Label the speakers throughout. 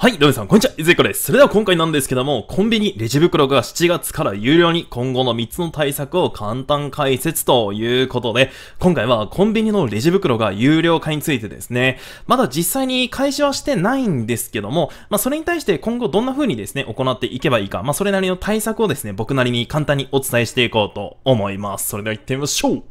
Speaker 1: はい、どうもさん、こんにちは。いずれこです。それでは今回なんですけども、コンビニレジ袋が7月から有料に今後の3つの対策を簡単解説ということで、今回はコンビニのレジ袋が有料化についてですね、まだ実際に開始はしてないんですけども、まあそれに対して今後どんな風にですね、行っていけばいいか、まあそれなりの対策をですね、僕なりに簡単にお伝えしていこうと思います。それでは行ってみましょう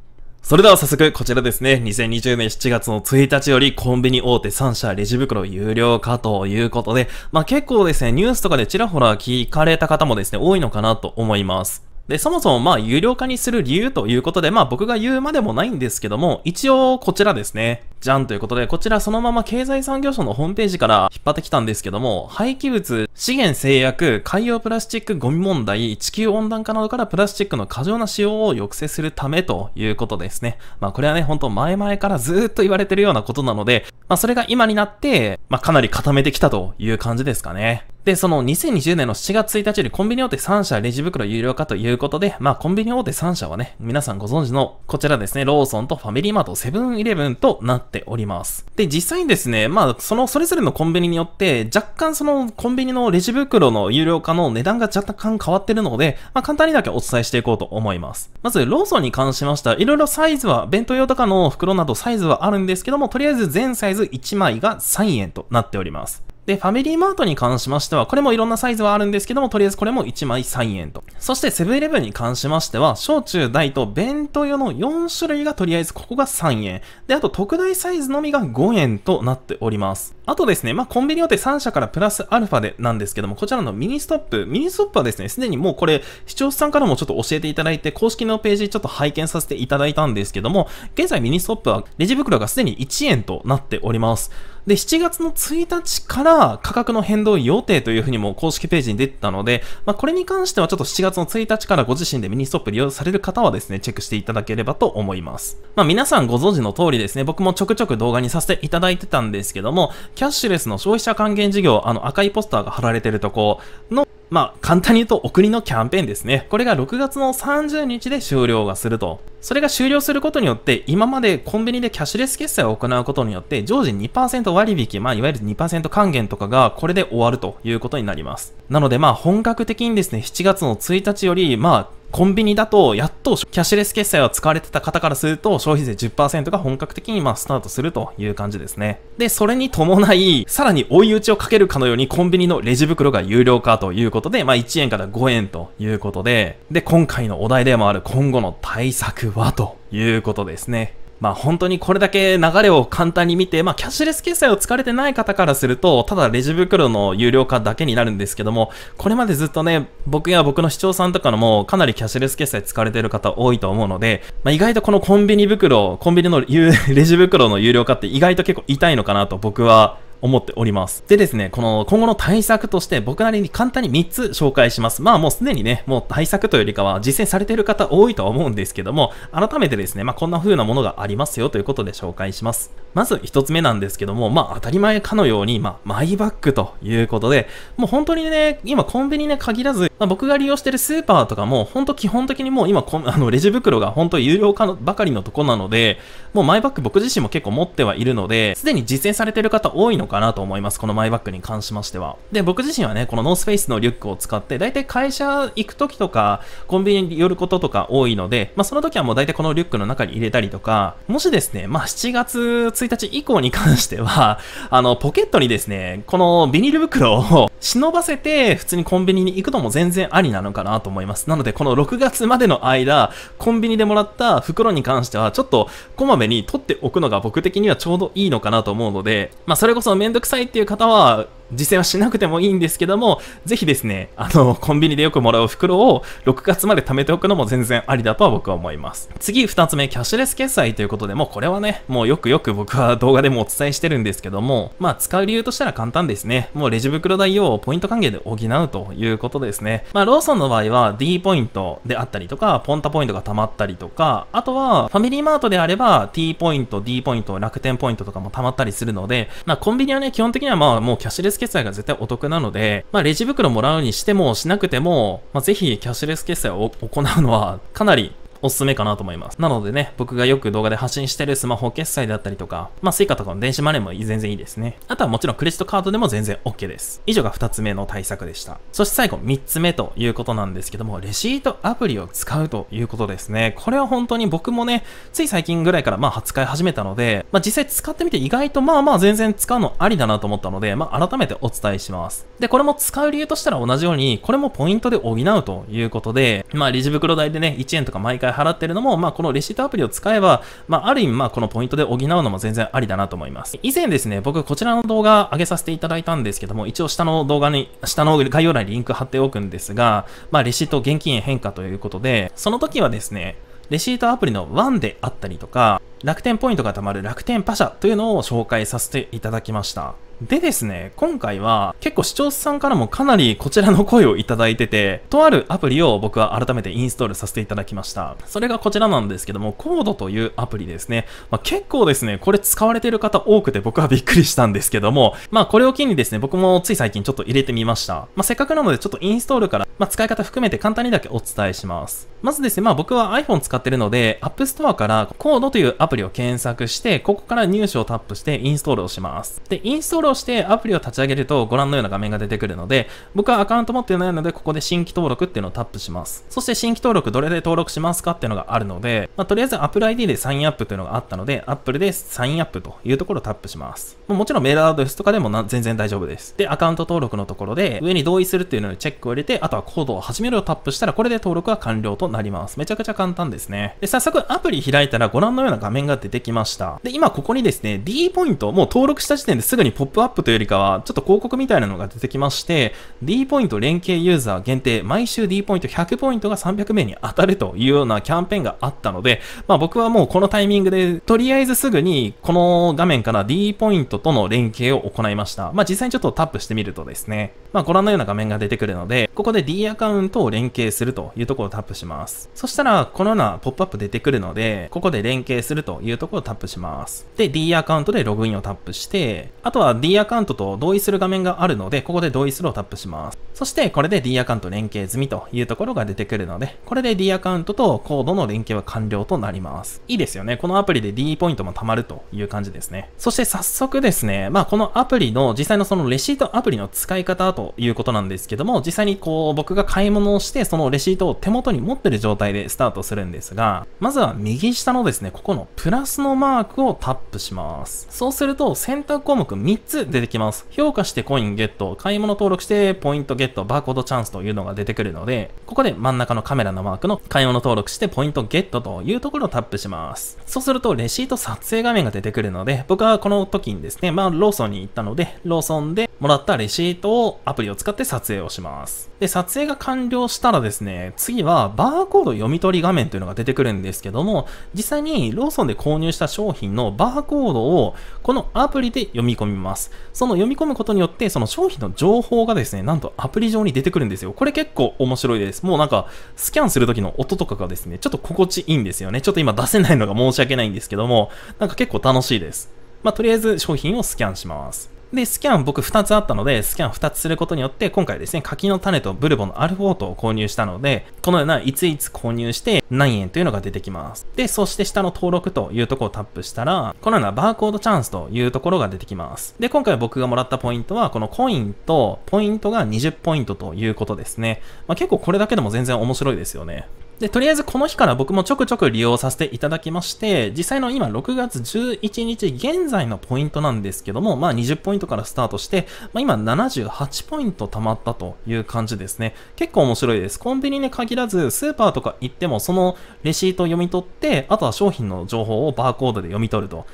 Speaker 1: それでは早速、こちらですね。2020年7月の1日よりコンビニ大手3社レジ袋有料化ということで、まあ結構ですね、ニュースとかでちらほら聞かれた方もですね、多いのかなと思います。で、そもそもまあ有料化にする理由ということで、まあ僕が言うまでもないんですけども、一応こちらですね。じゃんということで、こちらそのまま経済産業省のホームページから引っ張ってきたんですけども、廃棄物、資源制約、海洋プラスチックゴミ問題、地球温暖化などからプラスチックの過剰な使用を抑制するためということですね。まあこれはね、ほんと前々からずーっと言われてるようなことなので、まあそれが今になって、まあかなり固めてきたという感じですかね。で、その2020年の7月1日にコンビニ大手3社レジ袋有料化ということで、まあコンビニ大手3社はね、皆さんご存知のこちらですね、ローソンとファミリーマート、セブンイレブンとなっております。で、実際にですね、まあそのそれぞれのコンビニによって若干そのコンビニのレジ袋の有料化の値段が若干変わってるので、まあ簡単にだけお伝えしていこうと思います。まずローソンに関しましては、いろいろサイズは、弁当用とかの袋などサイズはあるんですけども、とりあえず全サイズ1枚が3円となっております。で、ファミリーマートに関しましては、これもいろんなサイズはあるんですけども、とりあえずこれも1枚3円と。そしてセブンイレブンに関しましては、小中大と弁当用の4種類がとりあえずここが3円。で、あと特大サイズのみが5円となっております。あとですね、まあ、コンビニ大手3社からプラスアルファでなんですけども、こちらのミニストップ、ミニストップはですね、すでにもうこれ、視聴者さんからもちょっと教えていただいて、公式のページちょっと拝見させていただいたんですけども、現在ミニストップはレジ袋がすでに1円となっております。で、7月の1日から価格の変動予定というふうにも公式ページに出てたので、まあ、これに関してはちょっと7月の1日からご自身でミニストップ利用される方はですね、チェックしていただければと思います。まあ、皆さんご存知の通りですね、僕もちょくちょく動画にさせていただいてたんですけども、キャッシュレスの消費者還元事業、あの赤いポスターが貼られてるとこの、まあ、簡単に言うとお国のキャンペーンですね。これが6月の30日で終了がすると。それが終了することによって、今までコンビニでキャッシュレス決済を行うことによって、常時2%割引、まあ、いわゆる2%還元とかが、これで終わるということになります。なので、まあ、本格的にですね、7月の1日より、まあ、コンビニだと、やっとキャッシュレス決済を使われてた方からすると、消費税10%が本格的にまあスタートするという感じですね。で、それに伴い、さらに追い打ちをかけるかのようにコンビニのレジ袋が有料化ということで、まあ1円から5円ということで、で、今回のお題でもある今後の対策はということですね。まあ本当にこれだけ流れを簡単に見て、まあキャッシュレス決済を使われてない方からすると、ただレジ袋の有料化だけになるんですけども、これまでずっとね、僕や僕の視聴さんとかのもかなりキャッシュレス決済使われてる方多いと思うので、まあ意外とこのコンビニ袋、コンビニの レジ袋の有料化って意外と結構痛いのかなと僕は思っております。でですね、この今後の対策として僕なりに簡単に3つ紹介します。まあもうすでにね、もう対策というよりかは実践されている方多いとは思うんですけども、改めてですね、まあこんな風なものがありますよということで紹介します。まず1つ目なんですけども、まあ当たり前かのように、まあマイバッグということで、もう本当にね、今コンビニね限らず、まあ、僕が利用してるスーパーとかも本当基本的にもう今 あのレジ袋が本当有料化のばかりのとこなので、もうマイバッグ僕自身も結構持ってはいるので、すでに実践されてる方多いのかなと思います。このマイバッグに関しましては。で、僕自身はね、このノースフェイスのリュックを使って、だいたい会社行く時とか、コンビニに寄ることとか多いので、まあその時はもうだいたいこのリュックの中に入れたりとか、もしですね、まあ7月1日以降に関しては、あの、ポケットにですね、このビニール袋を忍ばせて、普通にコンビニに行くのも全然ありなのかなと思います。なので、この6月までの間、コンビニでもらった袋に関しては、ちょっとこまめに取っておくのが僕的にはちょうどいいのかなと思うので、まあそれこそ面倒くさいっていう方は実践はしなくてもいいんですけども、ぜひですね、あの、コンビニでよくもらう袋を6月まで貯めておくのも全然ありだとは僕は思います。次、2つ目、キャッシュレス決済ということで、もうこれはね、もうよくよく僕は動画でもお伝えしてるんですけども、まあ、使う理由としたら簡単ですね。もうレジ袋代用をポイント還元で補うということですね。まあ、ローソンの場合は D ポイントであったりとか、ポンタポイントが溜まったりとか、あとは、ファミリーマートであれば T ポイント、D ポイント、楽天ポイントとかも溜まったりするので、まあ、コンビニはね、基本的にはまあ、もうキャッシュレスス決済が絶対お得なので、まあ、レジ袋もらうにしてもしなくても、まあ、ぜひキャッシュレス決済を行うのはかなりおすすめかなと思います。なのでね、僕がよく動画で発信してるスマホ決済であったりとか、まあ Suica とかの電子マネーも全然いいですね。あとはもちろんクレジットカードでも全然 OK です。以上が2つ目の対策でした。そして最後3つ目ということなんですけども、レシートアプリを使うということですね。これは本当に僕もね、つい最近ぐらいからまあ扱い始めたので、まあ実際使ってみて意外とまあまあ全然使うのありだなと思ったので、まあ改めてお伝えします。で、これも使う理由としたら同じように、これもポイントで補うということで、まあレジ袋代でね、1円とか毎回回払ってるのも、まあ、このレシートアプリを使えば、まあ、ある意味、まあ、このポイントで補うのも全然ありだなと思います。以前ですね、僕、こちらの動画上げさせていただいたんですけども、一応下の動画に、下の概要欄にリンク貼っておくんですが、まあ、レシート現金変化ということで、その時はですね、レシートアプリの1であったりとか、楽天ポイントが貯まる楽天パシャというのを紹介させていただきました。でですね、今回は結構視聴者さんからもかなりこちらの声をいただいてて、とあるアプリを僕は改めてインストールさせていただきました。それがこちらなんですけども、コードというアプリですね。まあ、結構ですね、これ使われてる方多くて僕はびっくりしたんですけども、まあこれを機にですね、僕もつい最近ちょっと入れてみました。まあせっかくなのでちょっとインストールから、まあ使い方含めて簡単にだけお伝えします。まずですね、まあ僕は iPhone 使ってるので、App Store からコードというアプリを検索して、ここから入手をタップしてインストールをします。で、インストールロしてアプリを立ち上げるとご覧のような画面が出てくるので、僕はアカウント持ってないので、ここで新規登録っていうのをタップします。そして新規登録どれで登録しますかっていうのがあるので、まあ、とりあえず Apple ID でサインアップというのがあったので、Apple でサインアップというところをタップします。もちろんメールアドレスとかでもな全然大丈夫です。で、アカウント登録のところで、上に同意するっていうのにチェックを入れて、あとはコードを始めるをタップしたら、これで登録は完了となります。めちゃくちゃ簡単ですね。で、早速アプリ開いたらご覧のような画面が出てきました。で、今ここにですね、D ポイント、もう登録した時点ですぐにポップップアップというよりかは、ちょっと広告みたいなのが出てきまして、D ポイント連携ユーザー限定、毎週 D ポイント100ポイントが300名に当たるというようなキャンペーンがあったので、まあ僕はもうこのタイミングで、とりあえずすぐにこの画面から D ポイントとの連携を行いました。まあ実際にちょっとタップしてみるとですね、まあご覧のような画面が出てくるので、ここで D アカウントを連携するというところをタップします。そしたら、このようなポップアップ出てくるので、ここで連携するというところをタップします。で、D アカウントでログインをタップして、あとは D D アカウントと同意する画面があるので、ここで同意するをタップします。そしてこれで D アカウント連携済みというところが出てくるので、これで D アカウントとコードの連携は完了となります。いいですよね。このアプリで D ポイントも貯まるという感じですね。そして早速ですね、まあこのアプリの実際のそのレシートアプリの使い方ということなんですけども、実際にこう僕が買い物をして、そのレシートを手元に持ってる状態でスタートするんですが、まずは右下のですね、ここのプラスのマークをタップします。そうすると選択項目3つつ出てきます。評価してコインゲット、買い物登録してポイントゲット、バーコードチャンスというのが出てくるので、ここで真ん中のカメラのマークの買い物登録してポイントゲットというところをタップします。そうするとレシート撮影画面が出てくるので、僕はこの時にですね、まあローソンに行ったので、ローソンでもらったレシートをアプリを使って撮影をします。で、撮影が完了したらですね、次はバーコード読み取り画面というのが出てくるんですけども、実際にローソンで購入した商品のバーコードをこのアプリで読み込みます。その読み込むことによって、その商品の情報がですね、なんとアプリ上に出てくるんですよ。これ結構面白いです。もうなんか、スキャンする時の音とかがですね、ちょっと心地いいんですよね。ちょっと今出せないのが申し訳ないんですけども、なんか結構楽しいです。まあ、とりあえず商品をスキャンします。で、スキャン僕2つあったので、スキャン2つすることによって、今回ですね、柿の種とブルボンのアルフォートを購入したので、このようないついつ購入して何円というのが出てきます。で、そして下の登録というところをタップしたら、このようなバーコードチャンスというところが出てきます。で、今回僕がもらったポイントは、このコインとポイントが20ポイントということですね。まあ、結構これだけでも全然面白いですよね。で、とりあえずこの日から僕もちょくちょく利用させていただきまして、実際の今6月11日現在のポイントなんですけども、まあ20ポイントからスタートして、まあ今78ポイント貯まったという感じですね。結構面白いです。コンビニに限らず、スーパーとか行ってもそのレシートを読み取って、あとは商品の情報をバーコードで読み取ると。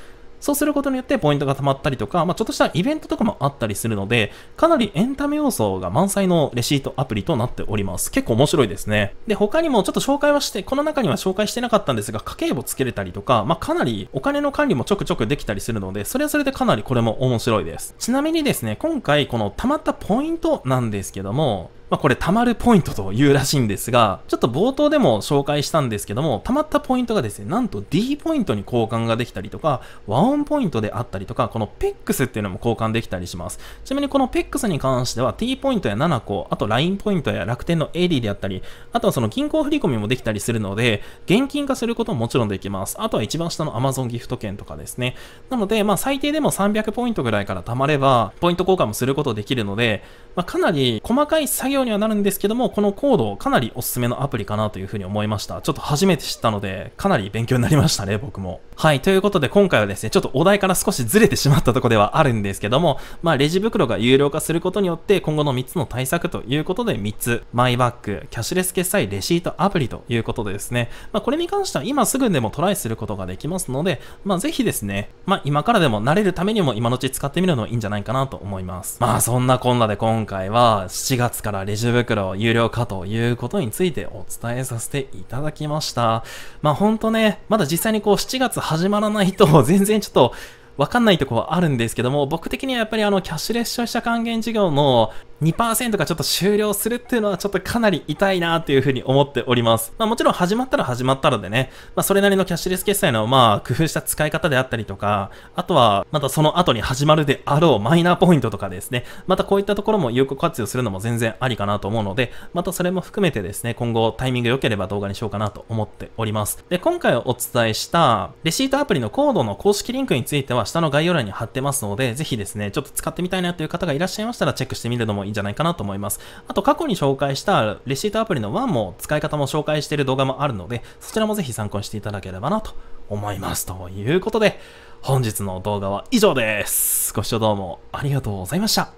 Speaker 1: そうすることによってポイントが貯まったりとか、まあ、ちょっとしたイベントとかもあったりするので、かなりエンタメ要素が満載のレシートアプリとなっております。結構面白いですね。で、他にもちょっと紹介はして、この中には紹介してなかったんですが、家計簿つけれたりとか、まあ、かなりお金の管理もちょくちょくできたりするので、それはそれでかなりこれも面白いです。ちなみにですね、今回この溜まったポイントなんですけども、まあ、これ溜まるポイントというらしいんですが、ちょっと冒頭でも紹介したんですけども、溜まったポイントがですね、なんと D ポイントに交換ができたりとか、和音ポイントであったりとか、この PEX っていうのも交換できたりします。ちなみにこの PEX に関しては T ポイントや7個、あと LINE ポイントや楽天の AD であったり、あとはその銀行振込もできたりするので、現金化することももちろんできます。あとは一番下の Amazon ギフト券とかですね。なので、まあ最低でも300ポイントぐらいから溜まれば、ポイント交換もすることできるので、まあ、かなり細かい作業業にはなるんですけども、このコードかなりおすすめのアプリかなというふうに思いました。ちょっと初めて知ったので、かなり勉強になりましたね、僕も。はい。ということで、今回はですね、ちょっとお題から少しずれてしまったとこではあるんですけども、まあ、レジ袋が有料化することによって、今後の3つの対策ということで、3つ、マイバッグ、キャッシュレス決済、レシートアプリということでですね、まあ、これに関しては今すぐでもトライすることができますので、まあ、ぜひですね、まあ、今からでも慣れるためにも今のうち使ってみるのもいいんじゃないかなと思います。まあ、そんなこんなで今回は、7月からレジ袋有料化ということについてお伝えさせていただきました。まあ、ほんとね、まだ実際にこう、7月始まらないと、全然ちょっと、わかんないとこはあるんですけども、僕的にはやっぱりあの、キャッシュレス消費者還元事業の2%がちょっと終了するっていうのはちょっとかなり痛いなっていうふうに思っております。まあもちろん始まったら始まったのでね、まあそれなりのキャッシュレス決済のまあ工夫した使い方であったりとか、あとはまたその後に始まるであろうマイナーポイントとかですね、またこういったところも有効活用するのも全然ありかなと思うので、またそれも含めてですね、今後タイミング良ければ動画にしようかなと思っております。で、今回お伝えしたレシートアプリのコードの公式リンクについては下の概要欄に貼ってますので、ぜひですね、ちょっと使ってみたいなという方がいらっしゃいましたらチェックしてみるのもいいじゃないかなと思います。あと過去に紹介したレシートアプリの1も使い方も紹介している動画もあるので、そちらもぜひ参考にしていただければなと思います。ということで、本日の動画は以上です。ご視聴どうもありがとうございました。